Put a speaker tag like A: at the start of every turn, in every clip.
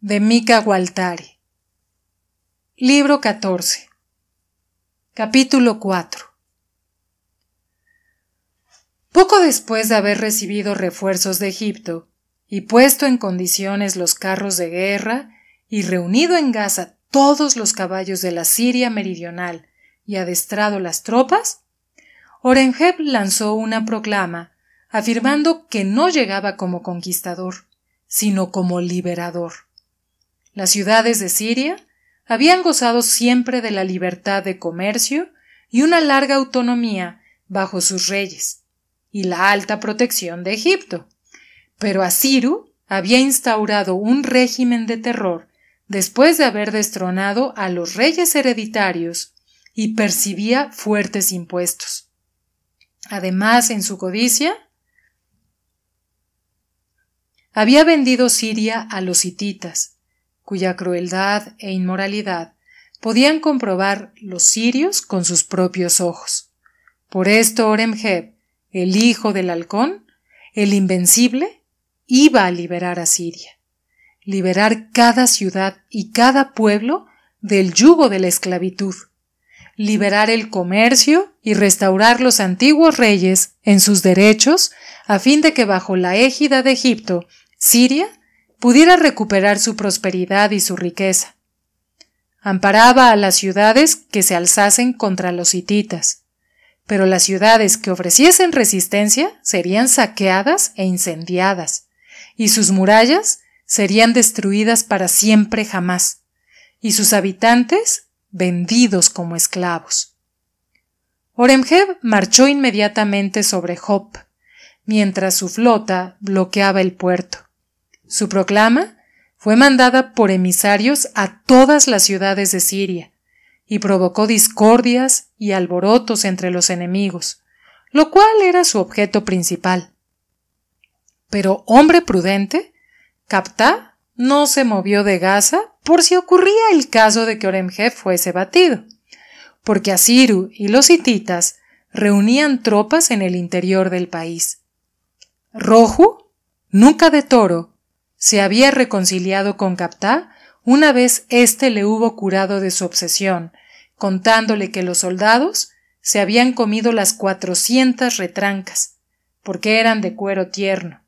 A: de Mika Gualtari Libro 14 Capítulo 4 Poco después de haber recibido refuerzos de Egipto y puesto en condiciones los carros de guerra y reunido en Gaza todos los caballos de la Siria meridional y adestrado las tropas, Orenjeb lanzó una proclama afirmando que no llegaba como conquistador, sino como liberador. Las ciudades de Siria habían gozado siempre de la libertad de comercio y una larga autonomía bajo sus reyes, y la alta protección de Egipto. Pero Asiru había instaurado un régimen de terror después de haber destronado a los reyes hereditarios y percibía fuertes impuestos. Además, en su codicia, había vendido Siria a los hititas, cuya crueldad e inmoralidad podían comprobar los sirios con sus propios ojos. Por esto Oremheb, el hijo del halcón, el invencible, iba a liberar a Siria, liberar cada ciudad y cada pueblo del yugo de la esclavitud, liberar el comercio y restaurar los antiguos reyes en sus derechos, a fin de que bajo la égida de Egipto Siria pudiera recuperar su prosperidad y su riqueza. Amparaba a las ciudades que se alzasen contra los hititas, pero las ciudades que ofreciesen resistencia serían saqueadas e incendiadas, y sus murallas serían destruidas para siempre jamás, y sus habitantes vendidos como esclavos. Oremheb marchó inmediatamente sobre Job, mientras su flota bloqueaba el puerto. Su proclama fue mandada por emisarios a todas las ciudades de Siria, y provocó discordias y alborotos entre los enemigos, lo cual era su objeto principal. Pero hombre prudente, Captá no se movió de Gaza por si ocurría el caso de que Oremje fuese batido, porque Asiru y los hititas reunían tropas en el interior del país. Roju, nunca de toro, se había reconciliado con Captá una vez éste le hubo curado de su obsesión, contándole que los soldados se habían comido las cuatrocientas retrancas, porque eran de cuero tierno,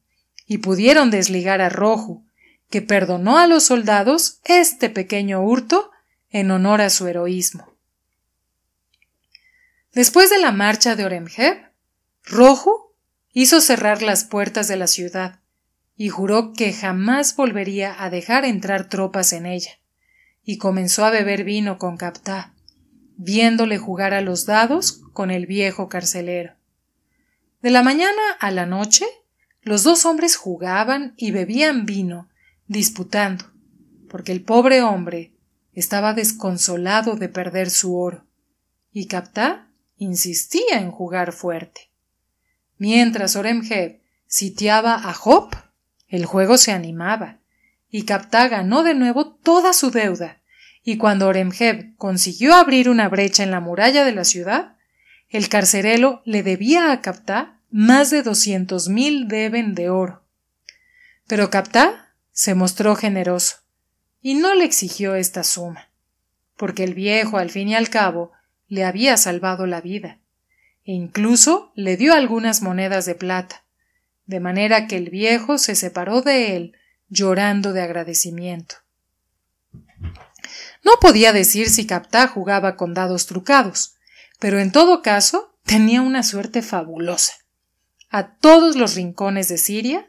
A: y pudieron desligar a Rojo, que perdonó a los soldados este pequeño hurto en honor a su heroísmo. Después de la marcha de Oremheb, Rojo hizo cerrar las puertas de la ciudad, y juró que jamás volvería a dejar entrar tropas en ella, y comenzó a beber vino con Captá, viéndole jugar a los dados con el viejo carcelero. De la mañana a la noche, los dos hombres jugaban y bebían vino, disputando, porque el pobre hombre estaba desconsolado de perder su oro, y Captá insistía en jugar fuerte. Mientras oremjeb sitiaba a Hop. El juego se animaba, y Capta ganó de nuevo toda su deuda, y cuando Oremheb consiguió abrir una brecha en la muralla de la ciudad, el carcerelo le debía a captá más de doscientos mil deben de oro. Pero captá se mostró generoso, y no le exigió esta suma, porque el viejo, al fin y al cabo, le había salvado la vida, e incluso le dio algunas monedas de plata, de manera que el viejo se separó de él, llorando de agradecimiento. No podía decir si Captá jugaba con dados trucados, pero en todo caso tenía una suerte fabulosa. A todos los rincones de Siria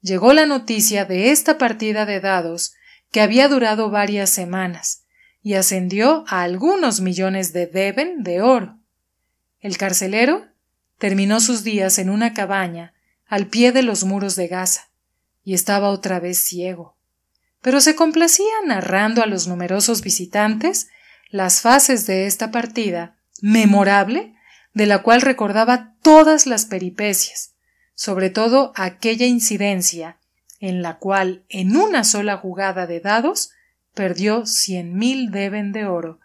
A: llegó la noticia de esta partida de dados que había durado varias semanas y ascendió a algunos millones de deben de oro. El carcelero terminó sus días en una cabaña al pie de los muros de Gaza, y estaba otra vez ciego. Pero se complacía narrando a los numerosos visitantes las fases de esta partida memorable, de la cual recordaba todas las peripecias, sobre todo aquella incidencia en la cual en una sola jugada de dados perdió cien mil deben de oro,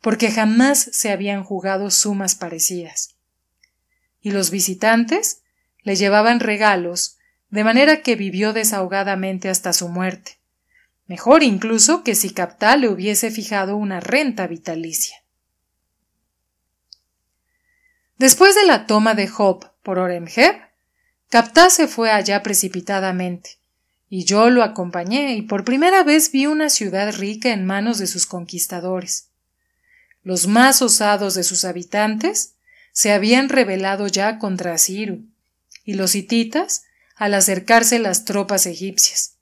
A: porque jamás se habían jugado sumas parecidas. Y los visitantes le llevaban regalos, de manera que vivió desahogadamente hasta su muerte, mejor incluso que si Captá le hubiese fijado una renta vitalicia. Después de la toma de Job por Oremheb, Captá se fue allá precipitadamente, y yo lo acompañé y por primera vez vi una ciudad rica en manos de sus conquistadores. Los más osados de sus habitantes se habían rebelado ya contra Siru, y los hititas al acercarse las tropas egipcias.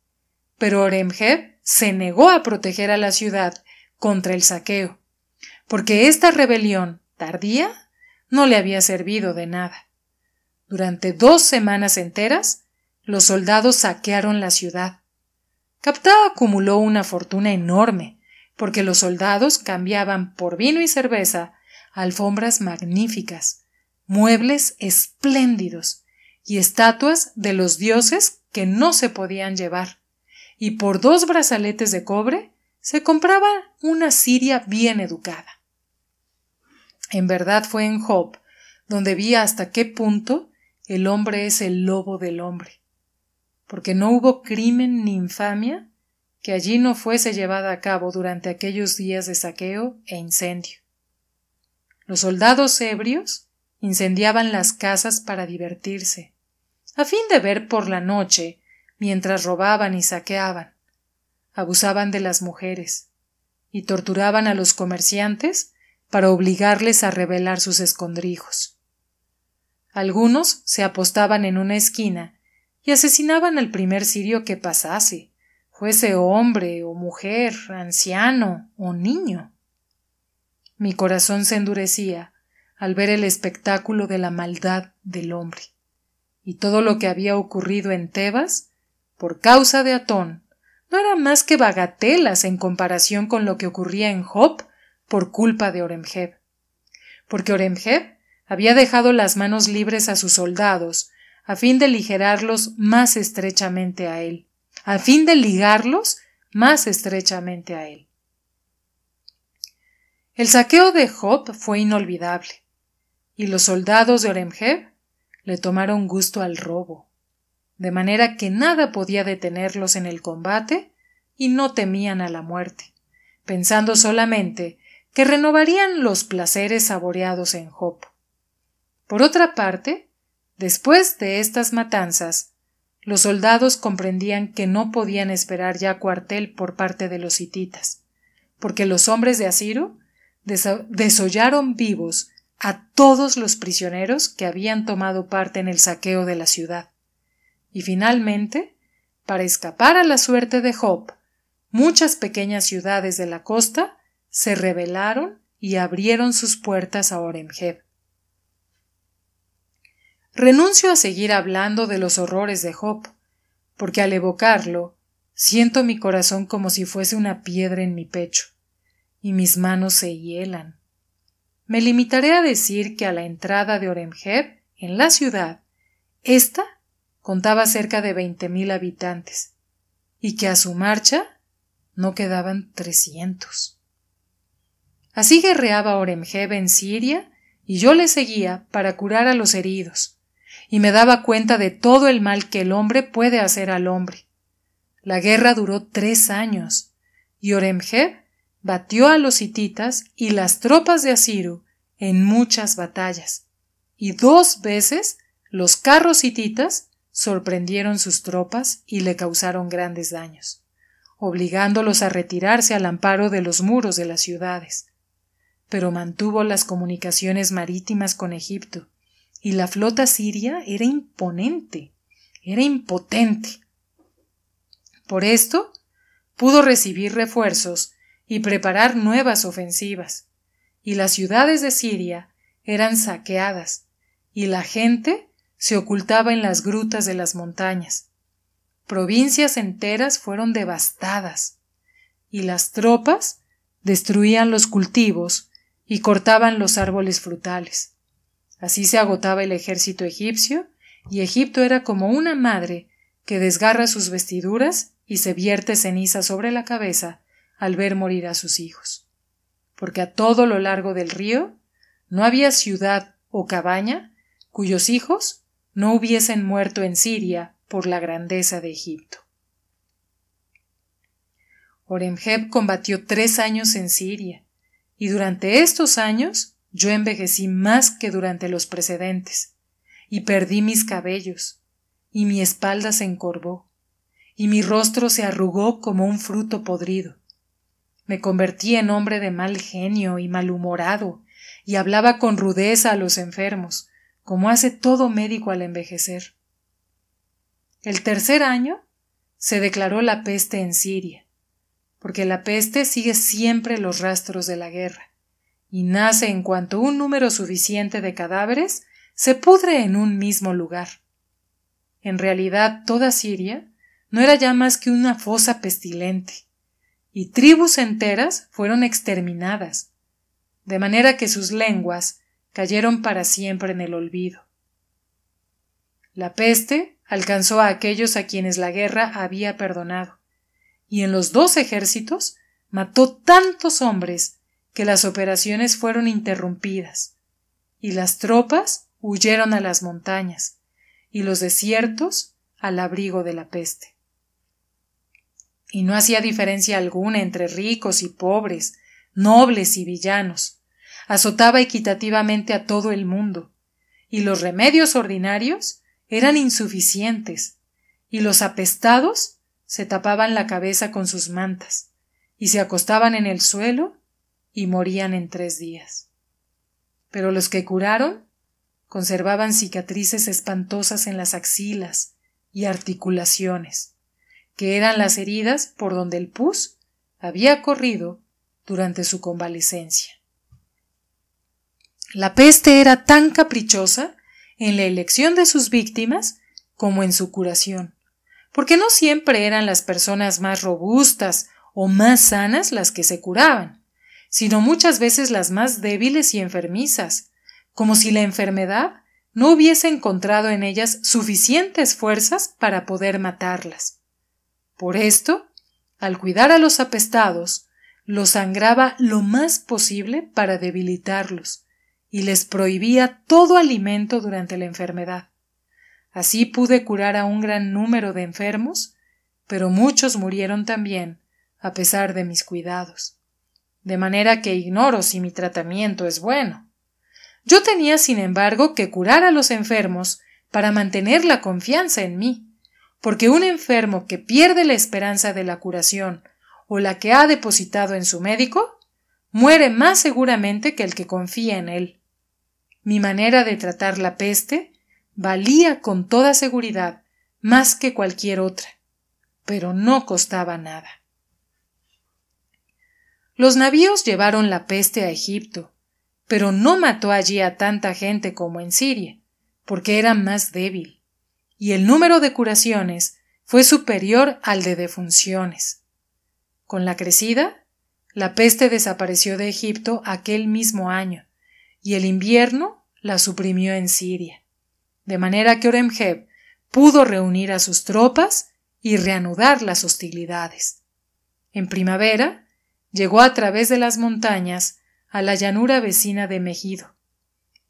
A: Pero Oremheb se negó a proteger a la ciudad contra el saqueo, porque esta rebelión tardía no le había servido de nada. Durante dos semanas enteras, los soldados saquearon la ciudad. Captá acumuló una fortuna enorme, porque los soldados cambiaban por vino y cerveza alfombras magníficas, muebles espléndidos, y estatuas de los dioses que no se podían llevar, y por dos brazaletes de cobre se compraba una siria bien educada. En verdad fue en Job donde vi hasta qué punto el hombre es el lobo del hombre, porque no hubo crimen ni infamia que allí no fuese llevada a cabo durante aquellos días de saqueo e incendio. Los soldados ebrios incendiaban las casas para divertirse, a fin de ver por la noche, mientras robaban y saqueaban, abusaban de las mujeres y torturaban a los comerciantes para obligarles a revelar sus escondrijos. Algunos se apostaban en una esquina y asesinaban al primer sirio que pasase, fuese hombre o mujer, anciano o niño. Mi corazón se endurecía al ver el espectáculo de la maldad del hombre y todo lo que había ocurrido en Tebas, por causa de Atón, no era más que bagatelas en comparación con lo que ocurría en Job por culpa de Oremgeb Porque Oremgeb había dejado las manos libres a sus soldados, a fin de ligerarlos más estrechamente a él, a fin de ligarlos más estrechamente a él. El saqueo de Job fue inolvidable, y los soldados de Oremheb le tomaron gusto al robo, de manera que nada podía detenerlos en el combate y no temían a la muerte, pensando solamente que renovarían los placeres saboreados en Jopo. Por otra parte, después de estas matanzas, los soldados comprendían que no podían esperar ya cuartel por parte de los hititas, porque los hombres de Asiro desollaron vivos a todos los prisioneros que habían tomado parte en el saqueo de la ciudad. Y finalmente, para escapar a la suerte de Job, muchas pequeñas ciudades de la costa se rebelaron y abrieron sus puertas a Oremheb. Renuncio a seguir hablando de los horrores de Job, porque al evocarlo siento mi corazón como si fuese una piedra en mi pecho, y mis manos se hielan. Me limitaré a decir que a la entrada de orengeb en la ciudad, ésta contaba cerca de veinte mil habitantes, y que a su marcha no quedaban trescientos. Así guerreaba orengeb en Siria, y yo le seguía para curar a los heridos, y me daba cuenta de todo el mal que el hombre puede hacer al hombre. La guerra duró tres años, y orengeb batió a los hititas y las tropas de Asiro en muchas batallas, y dos veces los carros hititas sorprendieron sus tropas y le causaron grandes daños, obligándolos a retirarse al amparo de los muros de las ciudades. Pero mantuvo las comunicaciones marítimas con Egipto, y la flota siria era imponente, era impotente. Por esto, pudo recibir refuerzos y preparar nuevas ofensivas. Y las ciudades de Siria eran saqueadas, y la gente se ocultaba en las grutas de las montañas. Provincias enteras fueron devastadas, y las tropas destruían los cultivos y cortaban los árboles frutales. Así se agotaba el ejército egipcio, y Egipto era como una madre que desgarra sus vestiduras y se vierte ceniza sobre la cabeza al ver morir a sus hijos, porque a todo lo largo del río no había ciudad o cabaña cuyos hijos no hubiesen muerto en Siria por la grandeza de Egipto. Oremheb combatió tres años en Siria, y durante estos años yo envejecí más que durante los precedentes, y perdí mis cabellos, y mi espalda se encorvó, y mi rostro se arrugó como un fruto podrido, me convertí en hombre de mal genio y malhumorado, y hablaba con rudeza a los enfermos, como hace todo médico al envejecer. El tercer año se declaró la peste en Siria, porque la peste sigue siempre los rastros de la guerra, y nace en cuanto un número suficiente de cadáveres se pudre en un mismo lugar. En realidad toda Siria no era ya más que una fosa pestilente, y tribus enteras fueron exterminadas, de manera que sus lenguas cayeron para siempre en el olvido. La peste alcanzó a aquellos a quienes la guerra había perdonado, y en los dos ejércitos mató tantos hombres que las operaciones fueron interrumpidas, y las tropas huyeron a las montañas, y los desiertos al abrigo de la peste y no hacía diferencia alguna entre ricos y pobres, nobles y villanos. Azotaba equitativamente a todo el mundo, y los remedios ordinarios eran insuficientes, y los apestados se tapaban la cabeza con sus mantas, y se acostaban en el suelo y morían en tres días. Pero los que curaron conservaban cicatrices espantosas en las axilas y articulaciones que eran las heridas por donde el pus había corrido durante su convalecencia. La peste era tan caprichosa en la elección de sus víctimas como en su curación, porque no siempre eran las personas más robustas o más sanas las que se curaban, sino muchas veces las más débiles y enfermizas, como si la enfermedad no hubiese encontrado en ellas suficientes fuerzas para poder matarlas. Por esto, al cuidar a los apestados, los sangraba lo más posible para debilitarlos y les prohibía todo alimento durante la enfermedad. Así pude curar a un gran número de enfermos, pero muchos murieron también, a pesar de mis cuidados. De manera que ignoro si mi tratamiento es bueno. Yo tenía, sin embargo, que curar a los enfermos para mantener la confianza en mí, porque un enfermo que pierde la esperanza de la curación o la que ha depositado en su médico, muere más seguramente que el que confía en él. Mi manera de tratar la peste valía con toda seguridad más que cualquier otra, pero no costaba nada. Los navíos llevaron la peste a Egipto, pero no mató allí a tanta gente como en Siria, porque era más débil y el número de curaciones fue superior al de defunciones. Con la crecida, la peste desapareció de Egipto aquel mismo año, y el invierno la suprimió en Siria. De manera que Oremjeb pudo reunir a sus tropas y reanudar las hostilidades. En primavera, llegó a través de las montañas a la llanura vecina de Megido,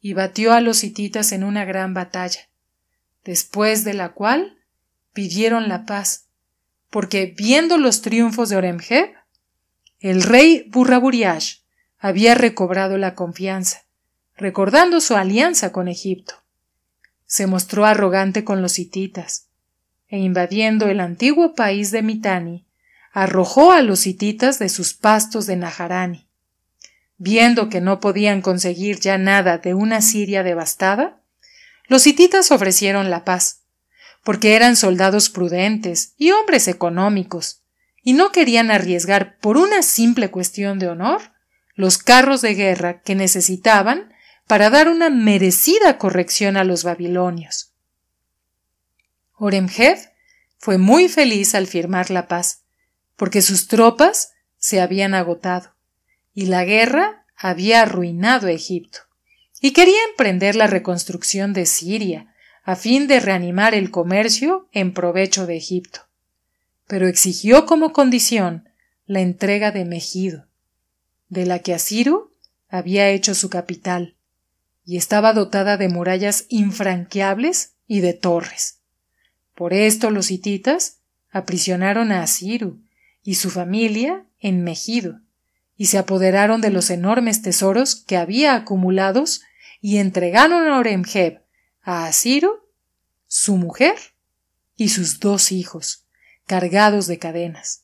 A: y batió a los hititas en una gran batalla después de la cual pidieron la paz, porque viendo los triunfos de Oremheb, el rey Burraburiash había recobrado la confianza, recordando su alianza con Egipto. Se mostró arrogante con los hititas, e invadiendo el antiguo país de Mitani, arrojó a los hititas de sus pastos de Najarani. Viendo que no podían conseguir ya nada de una Siria devastada, los hititas ofrecieron la paz, porque eran soldados prudentes y hombres económicos, y no querían arriesgar por una simple cuestión de honor los carros de guerra que necesitaban para dar una merecida corrección a los babilonios. Oremjev fue muy feliz al firmar la paz, porque sus tropas se habían agotado y la guerra había arruinado Egipto y quería emprender la reconstrucción de Siria, a fin de reanimar el comercio en provecho de Egipto. Pero exigió como condición la entrega de Megido, de la que Asiru había hecho su capital, y estaba dotada de murallas infranqueables y de torres. Por esto los hititas aprisionaron a Asiru y su familia en Megido, y se apoderaron de los enormes tesoros que había acumulados y entregaron a Oremjeb, a Asiro, su mujer y sus dos hijos, cargados de cadenas.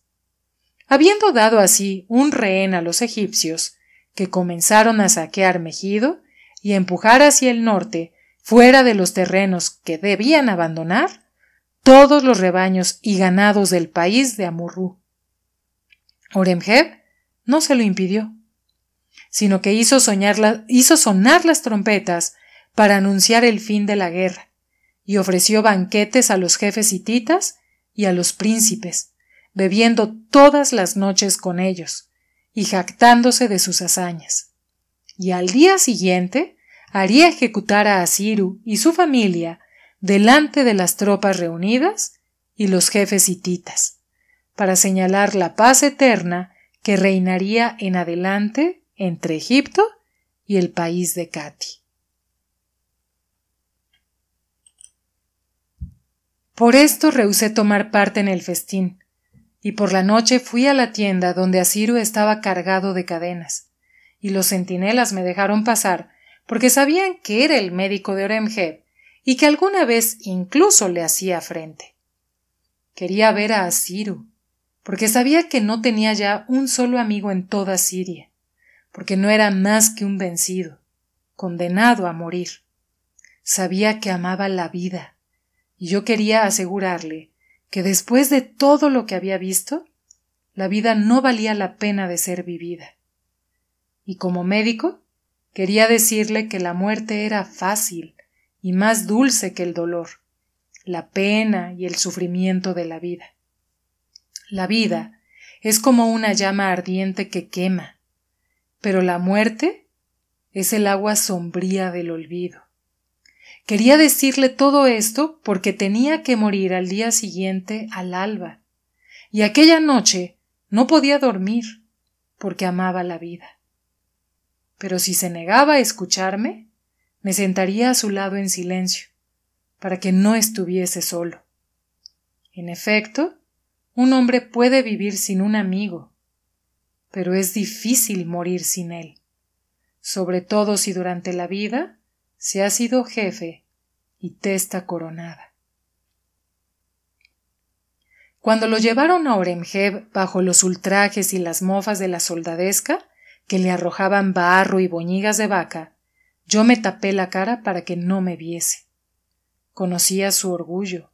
A: Habiendo dado así un rehén a los egipcios, que comenzaron a saquear Mejido y empujar hacia el norte, fuera de los terrenos que debían abandonar, todos los rebaños y ganados del país de Amurrú. Oremjeb no se lo impidió sino que hizo, hizo sonar las trompetas para anunciar el fin de la guerra, y ofreció banquetes a los jefes hititas y a los príncipes, bebiendo todas las noches con ellos, y jactándose de sus hazañas. Y al día siguiente haría ejecutar a Asiru y su familia delante de las tropas reunidas y los jefes hititas, para señalar la paz eterna que reinaría en adelante entre Egipto y el país de Cati. Por esto rehusé tomar parte en el festín, y por la noche fui a la tienda donde Asiru estaba cargado de cadenas, y los centinelas me dejaron pasar porque sabían que era el médico de Oremheb y que alguna vez incluso le hacía frente. Quería ver a Asiru, porque sabía que no tenía ya un solo amigo en toda Siria, porque no era más que un vencido, condenado a morir. Sabía que amaba la vida, y yo quería asegurarle que después de todo lo que había visto, la vida no valía la pena de ser vivida. Y como médico, quería decirle que la muerte era fácil y más dulce que el dolor, la pena y el sufrimiento de la vida. La vida es como una llama ardiente que quema, pero la muerte es el agua sombría del olvido. Quería decirle todo esto porque tenía que morir al día siguiente al alba, y aquella noche no podía dormir porque amaba la vida. Pero si se negaba a escucharme, me sentaría a su lado en silencio, para que no estuviese solo. En efecto, un hombre puede vivir sin un amigo, pero es difícil morir sin él, sobre todo si durante la vida se ha sido jefe y testa coronada. Cuando lo llevaron a oremjeb bajo los ultrajes y las mofas de la soldadesca, que le arrojaban barro y boñigas de vaca, yo me tapé la cara para que no me viese. Conocía su orgullo,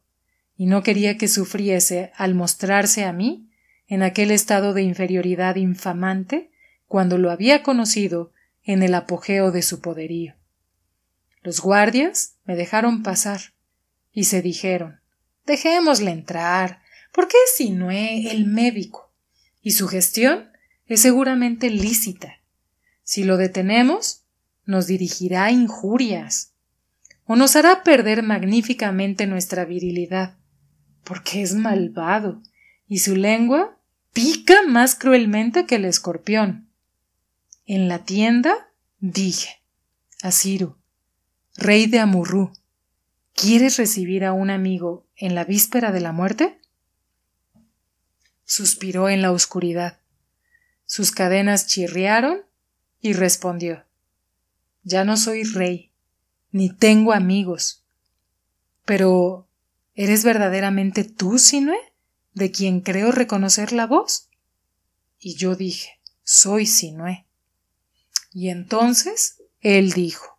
A: y no quería que sufriese al mostrarse a mí en aquel estado de inferioridad infamante cuando lo había conocido en el apogeo de su poderío. Los guardias me dejaron pasar y se dijeron Dejémosle entrar, porque es el médico, y su gestión es seguramente lícita. Si lo detenemos, nos dirigirá injurias, o nos hará perder magníficamente nuestra virilidad, porque es malvado, y su lengua pica más cruelmente que el escorpión. En la tienda dije a rey de Amurru, ¿quieres recibir a un amigo en la víspera de la muerte? Suspiró en la oscuridad. Sus cadenas chirriaron y respondió Ya no soy rey, ni tengo amigos. Pero ¿eres verdaderamente tú, Sinue? de quien creo reconocer la voz? Y yo dije, soy Sinué. Y entonces él dijo,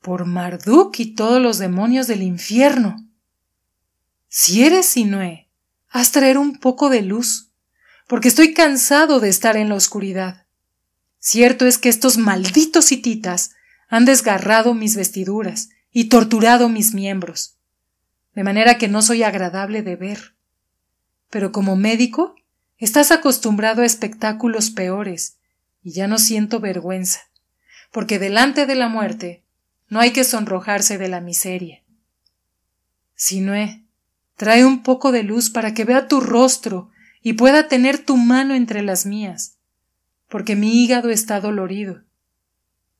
A: por Marduk y todos los demonios del infierno. Si eres Sinué, haz traer un poco de luz, porque estoy cansado de estar en la oscuridad. Cierto es que estos malditos hititas han desgarrado mis vestiduras y torturado mis miembros, de manera que no soy agradable de ver pero como médico estás acostumbrado a espectáculos peores, y ya no siento vergüenza, porque delante de la muerte no hay que sonrojarse de la miseria. Sinué, trae un poco de luz para que vea tu rostro y pueda tener tu mano entre las mías, porque mi hígado está dolorido,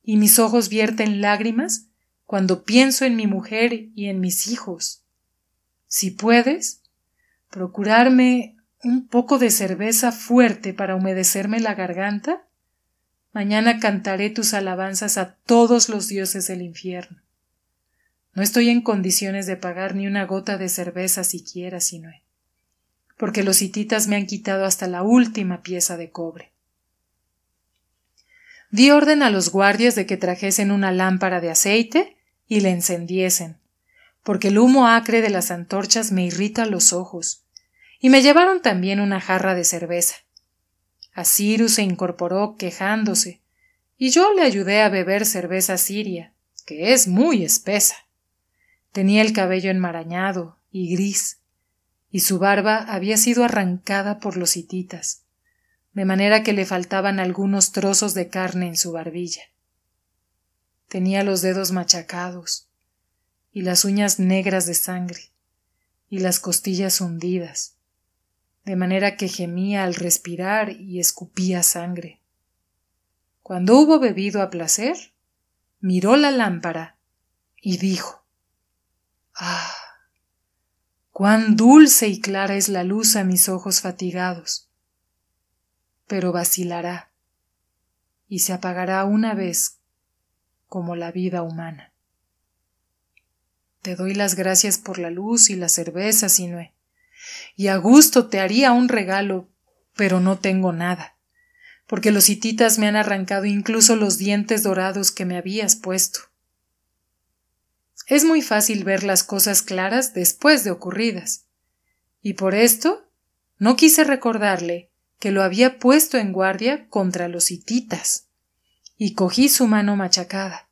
A: y mis ojos vierten lágrimas cuando pienso en mi mujer y en mis hijos. Si puedes, procurarme un poco de cerveza fuerte para humedecerme la garganta? Mañana cantaré tus alabanzas a todos los dioses del infierno. No estoy en condiciones de pagar ni una gota de cerveza siquiera, Sinoé, porque los hititas me han quitado hasta la última pieza de cobre. Di orden a los guardias de que trajesen una lámpara de aceite y la encendiesen, porque el humo acre de las antorchas me irrita los ojos, y me llevaron también una jarra de cerveza. Asiru se incorporó quejándose, y yo le ayudé a beber cerveza siria, que es muy espesa. Tenía el cabello enmarañado y gris, y su barba había sido arrancada por los hititas, de manera que le faltaban algunos trozos de carne en su barbilla. Tenía los dedos machacados, y las uñas negras de sangre, y las costillas hundidas, de manera que gemía al respirar y escupía sangre. Cuando hubo bebido a placer, miró la lámpara y dijo Ah. cuán dulce y clara es la luz a mis ojos fatigados. Pero vacilará y se apagará una vez como la vida humana. Te doy las gracias por la luz y la cerveza, Sinue. Y a gusto te haría un regalo, pero no tengo nada, porque los hititas me han arrancado incluso los dientes dorados que me habías puesto. Es muy fácil ver las cosas claras después de ocurridas. Y por esto no quise recordarle que lo había puesto en guardia contra los hititas. Y cogí su mano machacada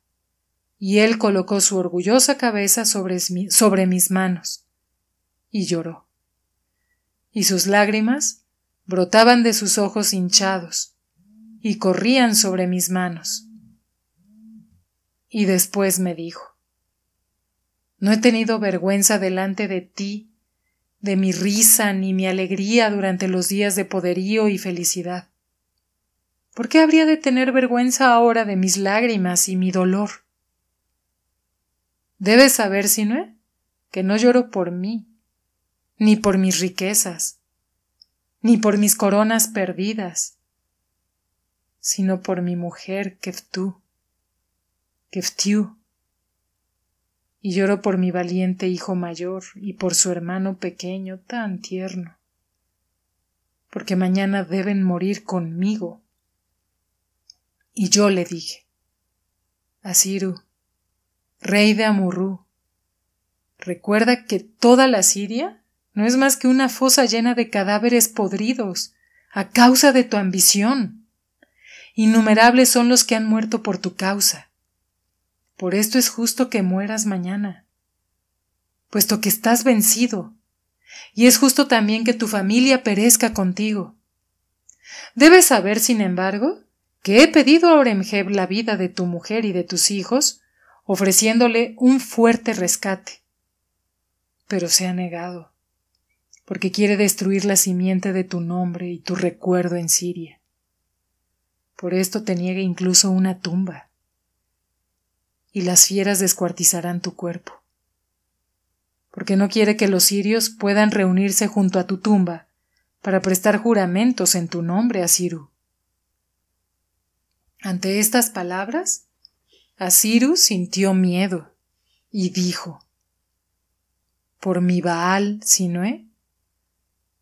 A: y él colocó su orgullosa cabeza sobre, mis manos y lloró. Y sus lágrimas brotaban de sus ojos hinchados y corrían sobre mis manos. Y después me dijo, No he tenido vergüenza delante de ti, de mi risa ni mi alegría durante los días de poderío y felicidad. ¿Por qué habría de tener vergüenza ahora de mis lágrimas y mi dolor? Debes saber, Sinue, que no lloro por mí, ni por mis riquezas, ni por mis coronas perdidas, sino por mi mujer Keftu, Keftiu, y lloro por mi valiente hijo mayor y por su hermano pequeño tan tierno, porque mañana deben morir conmigo. Y yo le dije, Asiru, rey de Amurru, Recuerda que toda la Siria no es más que una fosa llena de cadáveres podridos, a causa de tu ambición. Innumerables son los que han muerto por tu causa. Por esto es justo que mueras mañana, puesto que estás vencido, y es justo también que tu familia perezca contigo. Debes saber, sin embargo, que he pedido a Oremjeb la vida de tu mujer y de tus hijos, ofreciéndole un fuerte rescate. Pero se ha negado, porque quiere destruir la simiente de tu nombre y tu recuerdo en Siria. Por esto te niega incluso una tumba, y las fieras descuartizarán tu cuerpo, porque no quiere que los sirios puedan reunirse junto a tu tumba para prestar juramentos en tu nombre a Siru. Ante estas palabras, Asiru sintió miedo y dijo, Por mi Baal, Sinué,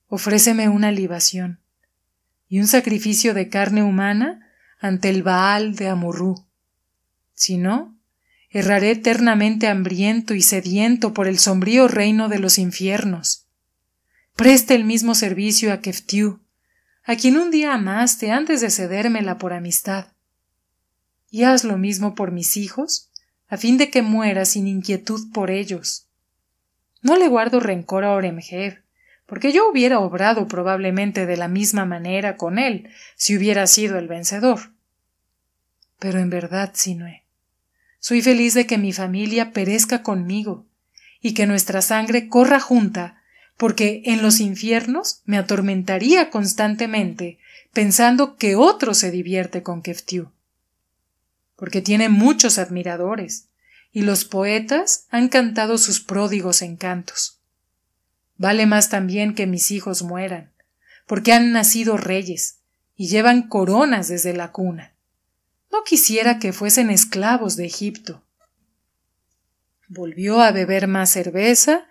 A: ofréceme una libación y un sacrificio de carne humana ante el Baal de Amurú. Si no, erraré eternamente hambriento y sediento por el sombrío reino de los infiernos. Preste el mismo servicio a Keftiu, a quien un día amaste antes de cedérmela por amistad y haz lo mismo por mis hijos, a fin de que muera sin inquietud por ellos. No le guardo rencor a Oremgev, porque yo hubiera obrado probablemente de la misma manera con él si hubiera sido el vencedor. Pero en verdad, Sinue, soy feliz de que mi familia perezca conmigo y que nuestra sangre corra junta, porque en los infiernos me atormentaría constantemente pensando que otro se divierte con Keftiu porque tiene muchos admiradores, y los poetas han cantado sus pródigos encantos. Vale más también que mis hijos mueran, porque han nacido reyes, y llevan coronas desde la cuna. No quisiera que fuesen esclavos de Egipto. Volvió a beber más cerveza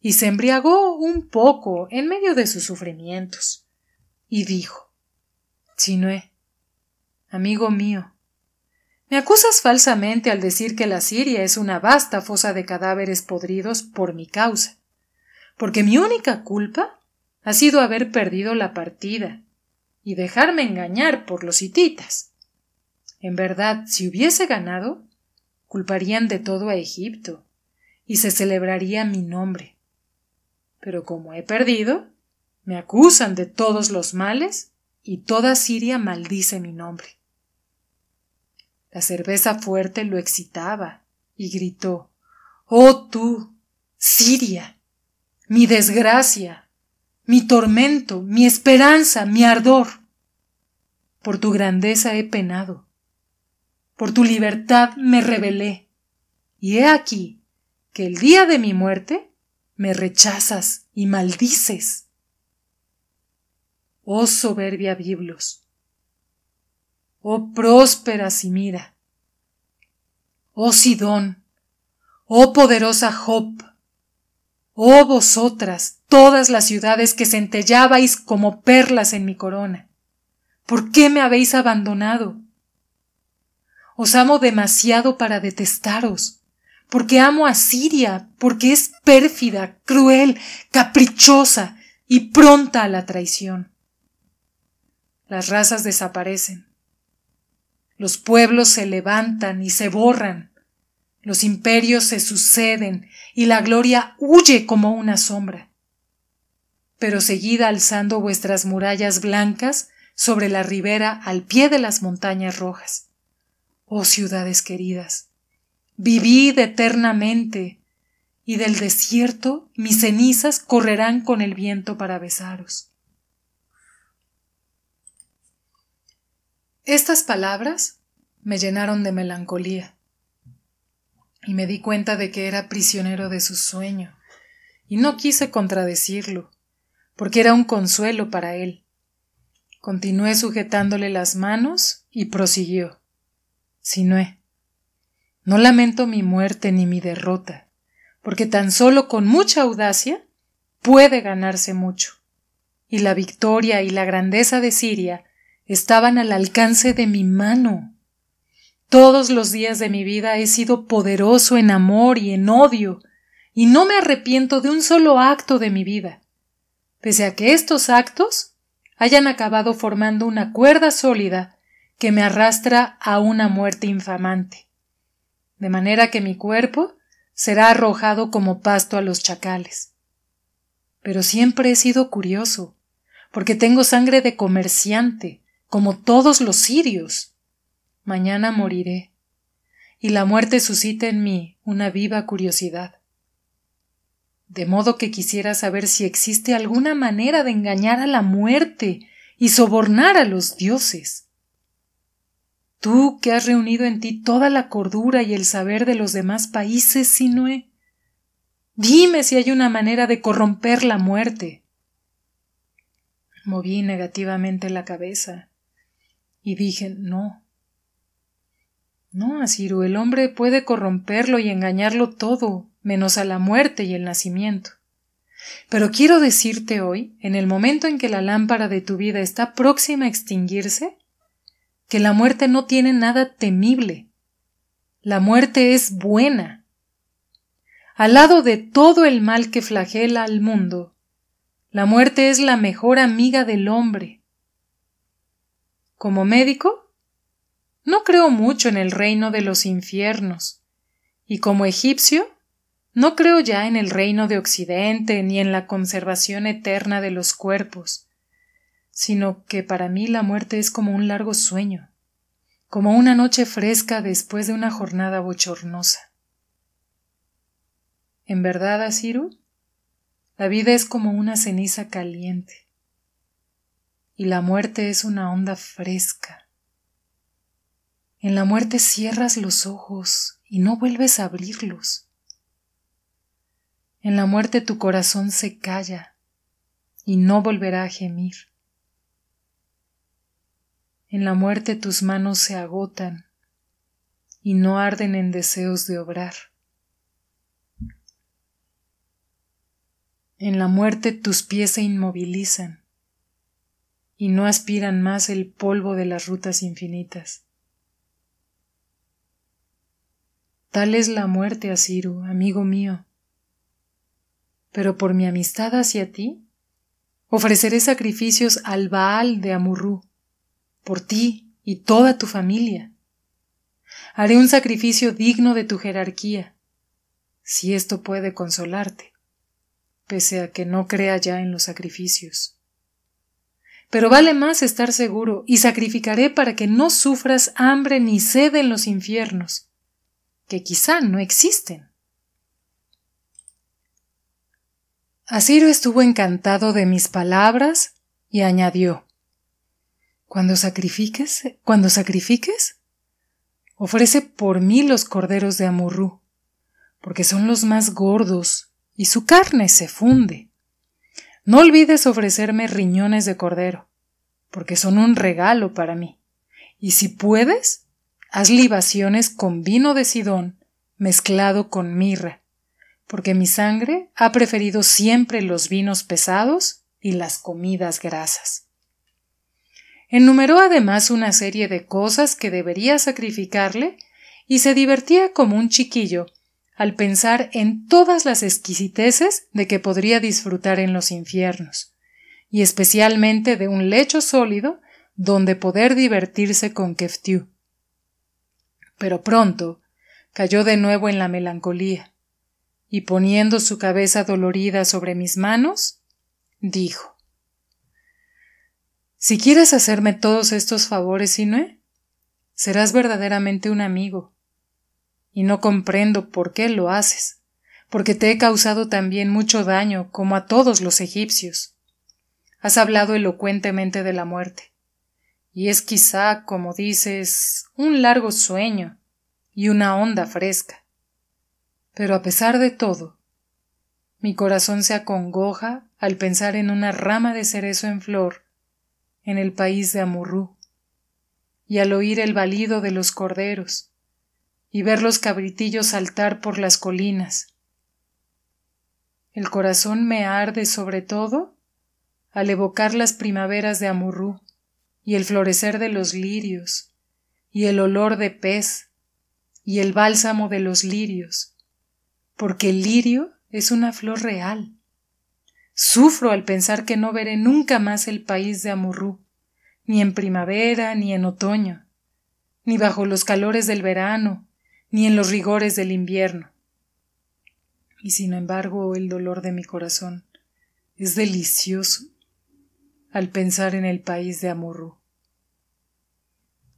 A: y se embriagó un poco en medio de sus sufrimientos, y dijo Sinué, amigo mío, me acusas falsamente al decir que la Siria es una vasta fosa de cadáveres podridos por mi causa, porque mi única culpa ha sido haber perdido la partida y dejarme engañar por los hititas. En verdad, si hubiese ganado, culparían de todo a Egipto y se celebraría mi nombre. Pero como he perdido, me acusan de todos los males y toda Siria maldice mi nombre cerveza fuerte lo excitaba, y gritó Oh tú, Siria, mi desgracia, mi tormento, mi esperanza, mi ardor. Por tu grandeza he penado, por tu libertad me rebelé, y he aquí que el día de mi muerte me rechazas y maldices. Oh soberbia Biblos, oh próspera Simira, oh Sidón, oh poderosa Job, oh vosotras, todas las ciudades que centellabais como perlas en mi corona. ¿Por qué me habéis abandonado? Os amo demasiado para detestaros, porque amo a Siria, porque es pérfida, cruel, caprichosa y pronta a la traición. Las razas desaparecen, los pueblos se levantan y se borran. Los imperios se suceden y la gloria huye como una sombra. Pero seguid alzando vuestras murallas blancas sobre la ribera al pie de las montañas rojas. Oh ciudades queridas, vivid eternamente, y del desierto mis cenizas correrán con el viento para besaros. Estas palabras me llenaron de melancolía y me di cuenta de que era prisionero de su sueño, y no quise contradecirlo, porque era un consuelo para él. Continué sujetándole las manos y prosiguió. Sinué. No lamento mi muerte ni mi derrota, porque tan solo con mucha audacia puede ganarse mucho. Y la victoria y la grandeza de Siria estaban al alcance de mi mano. Todos los días de mi vida he sido poderoso en amor y en odio, y no me arrepiento de un solo acto de mi vida, pese a que estos actos hayan acabado formando una cuerda sólida que me arrastra a una muerte infamante, de manera que mi cuerpo será arrojado como pasto a los chacales. Pero siempre he sido curioso, porque tengo sangre de comerciante, como todos los sirios. Mañana moriré, y la muerte suscita en mí una viva curiosidad. De modo que quisiera saber si existe alguna manera de engañar a la muerte y sobornar a los dioses. Tú que has reunido en ti toda la cordura y el saber de los demás países, Sinue, dime si hay una manera de corromper la muerte. Moví negativamente la cabeza y dije no. No, Asiru, el hombre puede corromperlo y engañarlo todo, menos a la muerte y el nacimiento. Pero quiero decirte hoy, en el momento en que la lámpara de tu vida está próxima a extinguirse, que la muerte no tiene nada temible. La muerte es buena. Al lado de todo el mal que flagela al mundo, la muerte es la mejor amiga del hombre. Como médico, no creo mucho en el reino de los infiernos, y como egipcio, no creo ya en el reino de Occidente ni en la conservación eterna de los cuerpos, sino que para mí la muerte es como un largo sueño, como una noche fresca después de una jornada bochornosa. ¿En verdad, Asiru? La vida es como una ceniza caliente y la muerte es una onda fresca. En la muerte cierras los ojos y no vuelves a abrirlos. En la muerte tu corazón se calla y no volverá a gemir. En la muerte tus manos se agotan y no arden en deseos de obrar. En la muerte tus pies se inmovilizan y no aspiran más el polvo de las rutas infinitas. Tal es la muerte, Asiru, amigo mío. Pero por mi amistad hacia ti, ofreceré sacrificios al Baal de Amurru, por ti y toda tu familia. Haré un sacrificio digno de tu jerarquía, si esto puede consolarte, pese a que no crea ya en los sacrificios. Pero vale más estar seguro, y sacrificaré para que no sufras hambre ni sed en los infiernos, que quizá no existen. Asiro estuvo encantado de mis palabras y añadió Cuando sacrifiques, cuando sacrifiques, ofrece por mí los corderos de Amurru, porque son los más gordos y su carne se funde. No olvides ofrecerme riñones de cordero, porque son un regalo para mí. Y si puedes, haz libaciones con vino de Sidón mezclado con mirra, porque mi sangre ha preferido siempre los vinos pesados y las comidas grasas. Enumeró además una serie de cosas que debería sacrificarle y se divertía como un chiquillo al pensar en todas las exquisiteces de que podría disfrutar en los infiernos, y especialmente de un lecho sólido donde poder divertirse con Keftiu. Pero pronto cayó de nuevo en la melancolía, y poniendo su cabeza dolorida sobre mis manos, dijo Si quieres hacerme todos estos favores, Inue, serás verdaderamente un amigo y no comprendo por qué lo haces, porque te he causado también mucho daño como a todos los egipcios. Has hablado elocuentemente de la muerte, y es quizá, como dices, un largo sueño y una onda fresca. Pero a pesar de todo, mi corazón se acongoja al pensar en una rama de cerezo en flor en el país de Amurru, y al oír el balido de los corderos, y ver los cabritillos saltar por las colinas. El corazón me arde sobre todo al evocar las primaveras de Amurrú y el florecer de los lirios y el olor de pez y el bálsamo de los lirios, porque el lirio es una flor real. Sufro al pensar que no veré nunca más el país de Amurrú, ni en primavera ni en otoño, ni bajo los calores del verano, ni en los rigores del invierno. Y sin embargo el dolor de mi corazón es delicioso al pensar en el país de Amurru.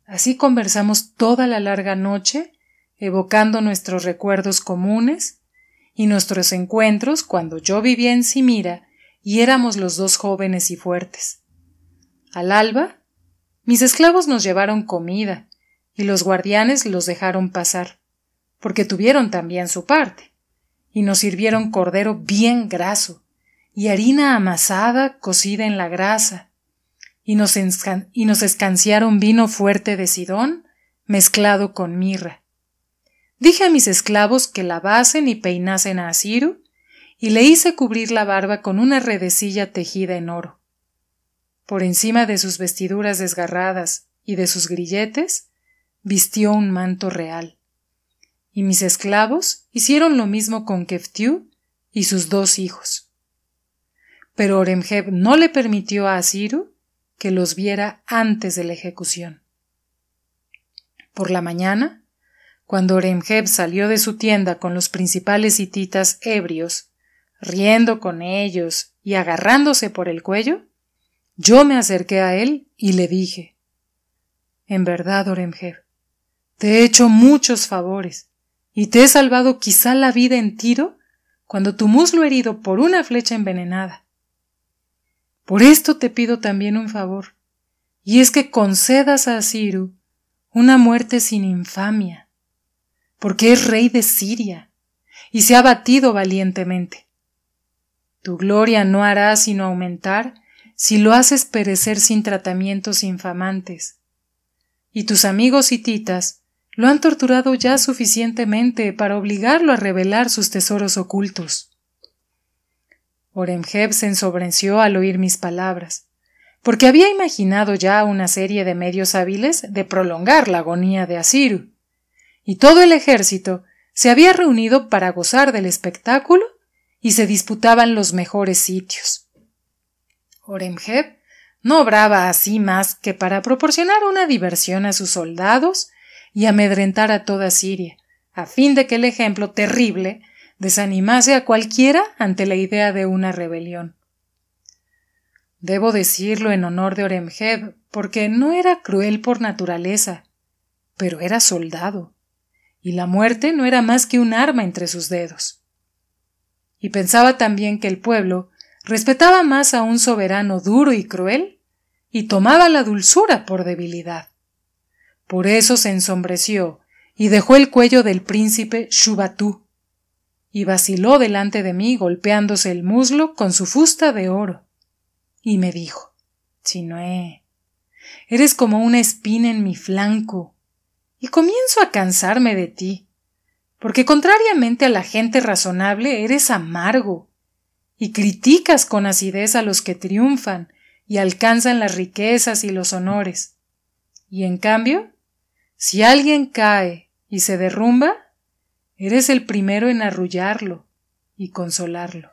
A: Así conversamos toda la larga noche, evocando nuestros recuerdos comunes y nuestros encuentros cuando yo vivía en Simira y éramos los dos jóvenes y fuertes. Al alba, mis esclavos nos llevaron comida y los guardianes los dejaron pasar porque tuvieron también su parte, y nos sirvieron cordero bien graso, y harina amasada cocida en la grasa, y nos, y nos escanciaron vino fuerte de Sidón, mezclado con mirra. Dije a mis esclavos que lavasen y peinasen a Asiru, y le hice cubrir la barba con una redecilla tejida en oro. Por encima de sus vestiduras desgarradas y de sus grilletes, vistió un manto real y mis esclavos hicieron lo mismo con Keftiu y sus dos hijos. Pero Oremjeb no le permitió a Asiru que los viera antes de la ejecución. Por la mañana, cuando Oremjeb salió de su tienda con los principales hititas ebrios, riendo con ellos y agarrándose por el cuello, yo me acerqué a él y le dije En verdad, Oremjeb, te he hecho muchos favores y te he salvado quizá la vida en tiro cuando tu muslo herido por una flecha envenenada. Por esto te pido también un favor, y es que concedas a Asiru una muerte sin infamia, porque es rey de Siria, y se ha batido valientemente. Tu gloria no hará sino aumentar si lo haces perecer sin tratamientos infamantes. Y tus amigos hititas lo han torturado ya suficientemente para obligarlo a revelar sus tesoros ocultos. Oremheb se ensobrenció al oír mis palabras, porque había imaginado ya una serie de medios hábiles de prolongar la agonía de Asiru, y todo el ejército se había reunido para gozar del espectáculo y se disputaban los mejores sitios. Oremheb no obraba así más que para proporcionar una diversión a sus soldados y amedrentar a toda Siria, a fin de que el ejemplo terrible desanimase a cualquiera ante la idea de una rebelión. Debo decirlo en honor de Oremgeb porque no era cruel por naturaleza, pero era soldado, y la muerte no era más que un arma entre sus dedos. Y pensaba también que el pueblo respetaba más a un soberano duro y cruel, y tomaba la dulzura por debilidad. Por eso se ensombreció y dejó el cuello del príncipe Shubatú y vaciló delante de mí golpeándose el muslo con su fusta de oro. Y me dijo, Chinoé, eres como una espina en mi flanco y comienzo a cansarme de ti, porque contrariamente a la gente razonable eres amargo y criticas con acidez a los que triunfan y alcanzan las riquezas y los honores. Y en cambio, si alguien cae y se derrumba, eres el primero en arrullarlo y consolarlo.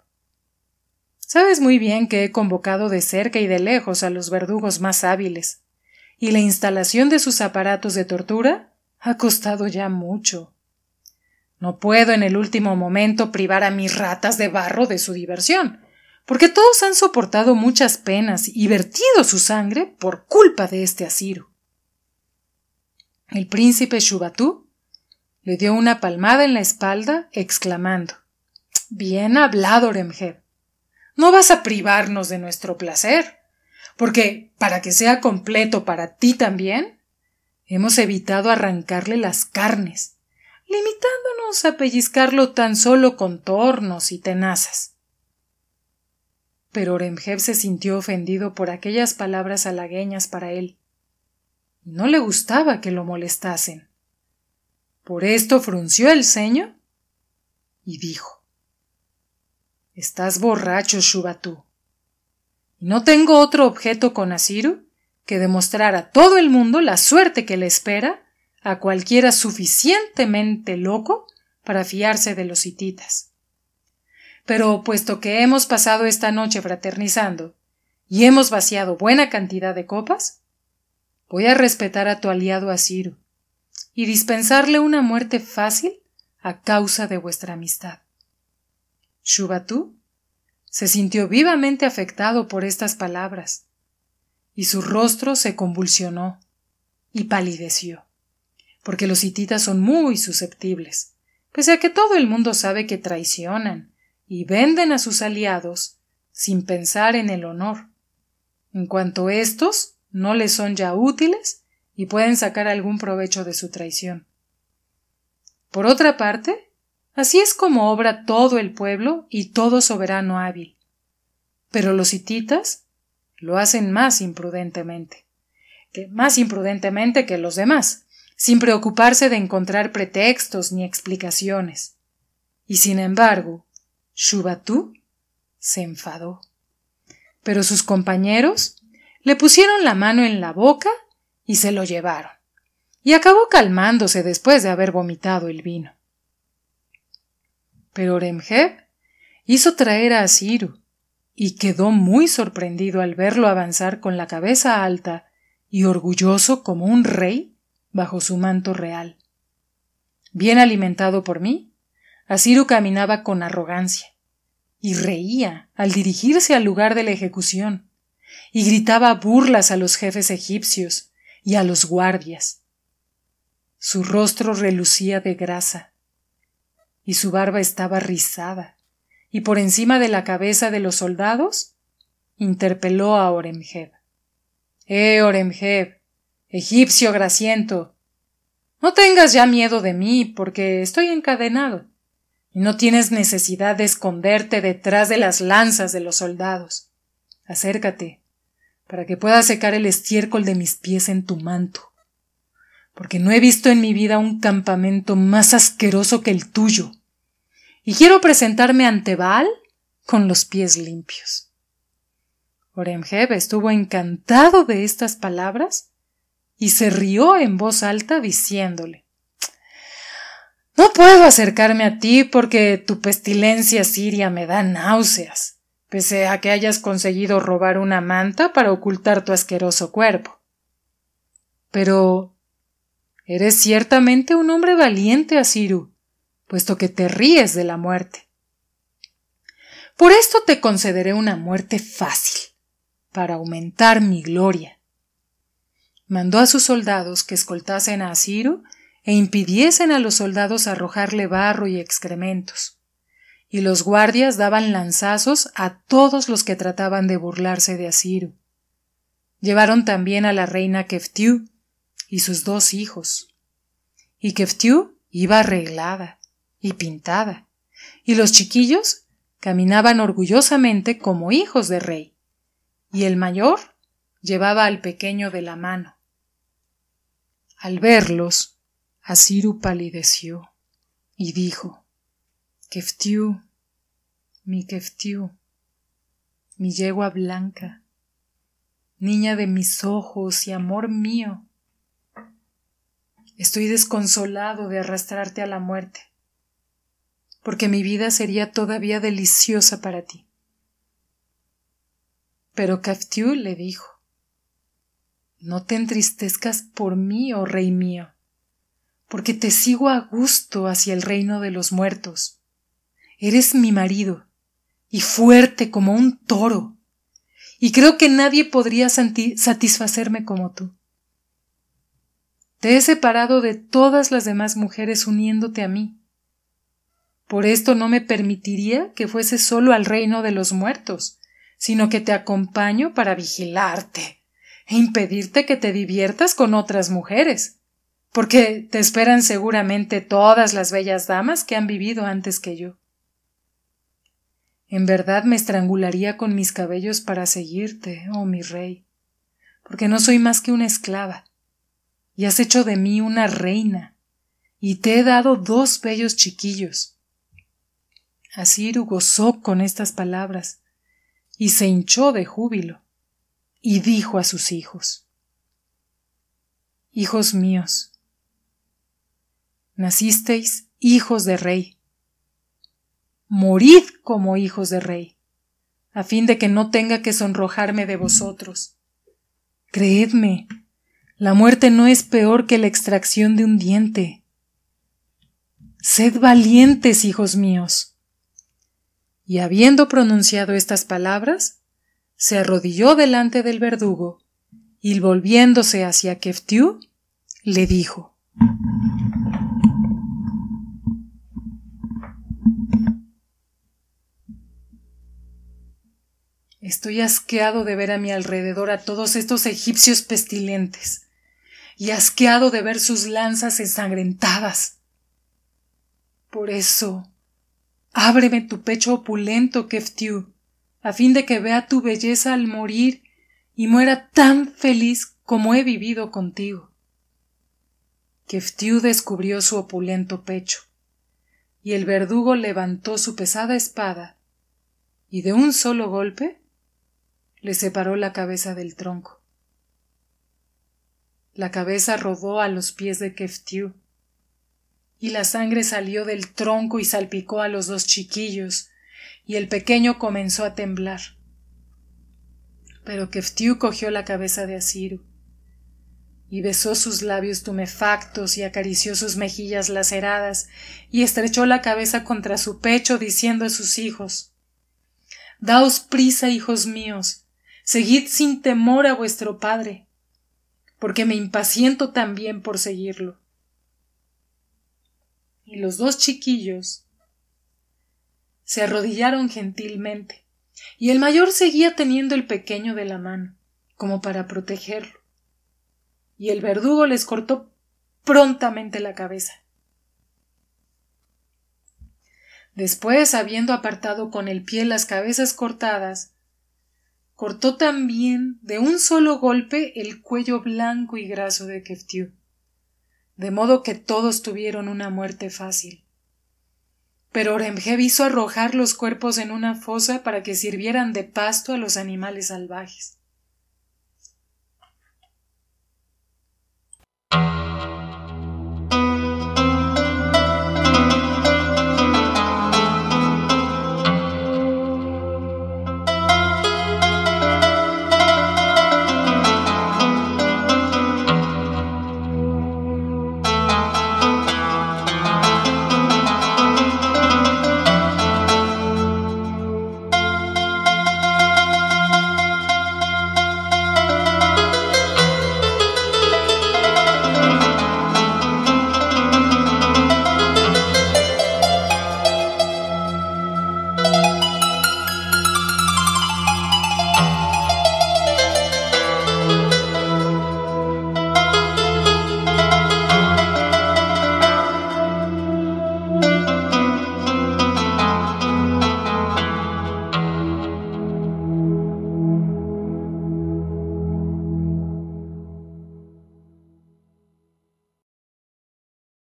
A: Sabes muy bien que he convocado de cerca y de lejos a los verdugos más hábiles, y la instalación de sus aparatos de tortura ha costado ya mucho. No puedo en el último momento privar a mis ratas de barro de su diversión, porque todos han soportado muchas penas y vertido su sangre por culpa de este asiro. El príncipe Shubatú le dio una palmada en la espalda, exclamando Bien hablado, Oremjev, No vas a privarnos de nuestro placer, porque, para que sea completo para ti también, hemos evitado arrancarle las carnes, limitándonos a pellizcarlo tan solo con tornos y tenazas. Pero Oremjev se sintió ofendido por aquellas palabras halagueñas para él, no le gustaba que lo molestasen. Por esto frunció el ceño y dijo Estás borracho, Shubatú. Y no tengo otro objeto con Asiru que demostrar a todo el mundo la suerte que le espera a cualquiera suficientemente loco para fiarse de los hititas. Pero puesto que hemos pasado esta noche fraternizando y hemos vaciado buena cantidad de copas, Voy a respetar a tu aliado Asiro y dispensarle una muerte fácil a causa de vuestra amistad. Shubatú se sintió vivamente afectado por estas palabras, y su rostro se convulsionó y palideció, porque los hititas son muy susceptibles, pese a que todo el mundo sabe que traicionan y venden a sus aliados sin pensar en el honor. En cuanto a estos, no les son ya útiles y pueden sacar algún provecho de su traición. Por otra parte, así es como obra todo el pueblo y todo soberano hábil. Pero los hititas lo hacen más imprudentemente, que más imprudentemente que los demás, sin preocuparse de encontrar pretextos ni explicaciones. Y sin embargo, Shubatú se enfadó. Pero sus compañeros le pusieron la mano en la boca y se lo llevaron, y acabó calmándose después de haber vomitado el vino. Pero Remjeb hizo traer a Asiru, y quedó muy sorprendido al verlo avanzar con la cabeza alta y orgulloso como un rey bajo su manto real. Bien alimentado por mí, Asiru caminaba con arrogancia y reía al dirigirse al lugar de la ejecución, y gritaba burlas a los jefes egipcios y a los guardias. Su rostro relucía de grasa, y su barba estaba rizada, y por encima de la cabeza de los soldados interpeló a Oremjeb. Eh, Oremjeb, egipcio grasiento, no tengas ya miedo de mí, porque estoy encadenado, y no tienes necesidad de esconderte detrás de las lanzas de los soldados. Acércate, para que pueda secar el estiércol de mis pies en tu manto, porque no he visto en mi vida un campamento más asqueroso que el tuyo, y quiero presentarme ante Baal con los pies limpios. Oremheb estuvo encantado de estas palabras y se rió en voz alta diciéndole No puedo acercarme a ti porque tu pestilencia siria me da náuseas pese a que hayas conseguido robar una manta para ocultar tu asqueroso cuerpo. Pero eres ciertamente un hombre valiente, Asiru, puesto que te ríes de la muerte. Por esto te concederé una muerte fácil, para aumentar mi gloria. Mandó a sus soldados que escoltasen a Asiru e impidiesen a los soldados arrojarle barro y excrementos y los guardias daban lanzazos a todos los que trataban de burlarse de Asiru. Llevaron también a la reina Keftiu y sus dos hijos. Y Keftiu iba arreglada y pintada, y los chiquillos caminaban orgullosamente como hijos de rey, y el mayor llevaba al pequeño de la mano. Al verlos, Asiru palideció y dijo Keftiu, mi Keftiu, mi yegua blanca, niña de mis ojos y amor mío. Estoy desconsolado de arrastrarte a la muerte, porque mi vida sería todavía deliciosa para ti. Pero Keftiu le dijo, no te entristezcas por mí, oh rey mío, porque te sigo a gusto hacia el reino de los muertos. Eres mi marido, y fuerte como un toro, y creo que nadie podría satisfacerme como tú. Te he separado de todas las demás mujeres uniéndote a mí. Por esto no me permitiría que fuese solo al reino de los muertos, sino que te acompaño para vigilarte e impedirte que te diviertas con otras mujeres, porque te esperan seguramente todas las bellas damas que han vivido antes que yo. En verdad me estrangularía con mis cabellos para seguirte, oh mi rey, porque no soy más que una esclava, y has hecho de mí una reina, y te he dado dos bellos chiquillos. Asiru gozó con estas palabras, y se hinchó de júbilo, y dijo a sus hijos Hijos míos, nacisteis hijos de rey, Morid como hijos de rey, a fin de que no tenga que sonrojarme de vosotros. Creedme, la muerte no es peor que la extracción de un diente. Sed valientes, hijos míos. Y habiendo pronunciado estas palabras, se arrodilló delante del verdugo, y volviéndose hacia Keftiu, le dijo Estoy asqueado de ver a mi alrededor a todos estos egipcios pestilentes y asqueado de ver sus lanzas ensangrentadas. Por eso, ábreme tu pecho opulento, Keftiu, a fin de que vea tu belleza al morir y muera tan feliz como he vivido contigo. Keftiu descubrió su opulento pecho, y el verdugo levantó su pesada espada, y de un solo golpe le separó la cabeza del tronco. La cabeza robó a los pies de Keftiu, y la sangre salió del tronco y salpicó a los dos chiquillos, y el pequeño comenzó a temblar. Pero Keftiu cogió la cabeza de Asiru, y besó sus labios tumefactos y acarició sus mejillas laceradas, y estrechó la cabeza contra su pecho, diciendo a sus hijos Daos prisa, hijos míos, Seguid sin temor a vuestro Padre, porque me impaciento también por seguirlo. Y los dos chiquillos se arrodillaron gentilmente, y el mayor seguía teniendo el pequeño de la mano, como para protegerlo. Y el verdugo les cortó prontamente la cabeza. Después, habiendo apartado con el pie las cabezas cortadas, cortó también de un solo golpe el cuello blanco y graso de Keftiu, de modo que todos tuvieron una muerte fácil. Pero Oremgev hizo arrojar los cuerpos en una fosa para que sirvieran de pasto a los animales salvajes.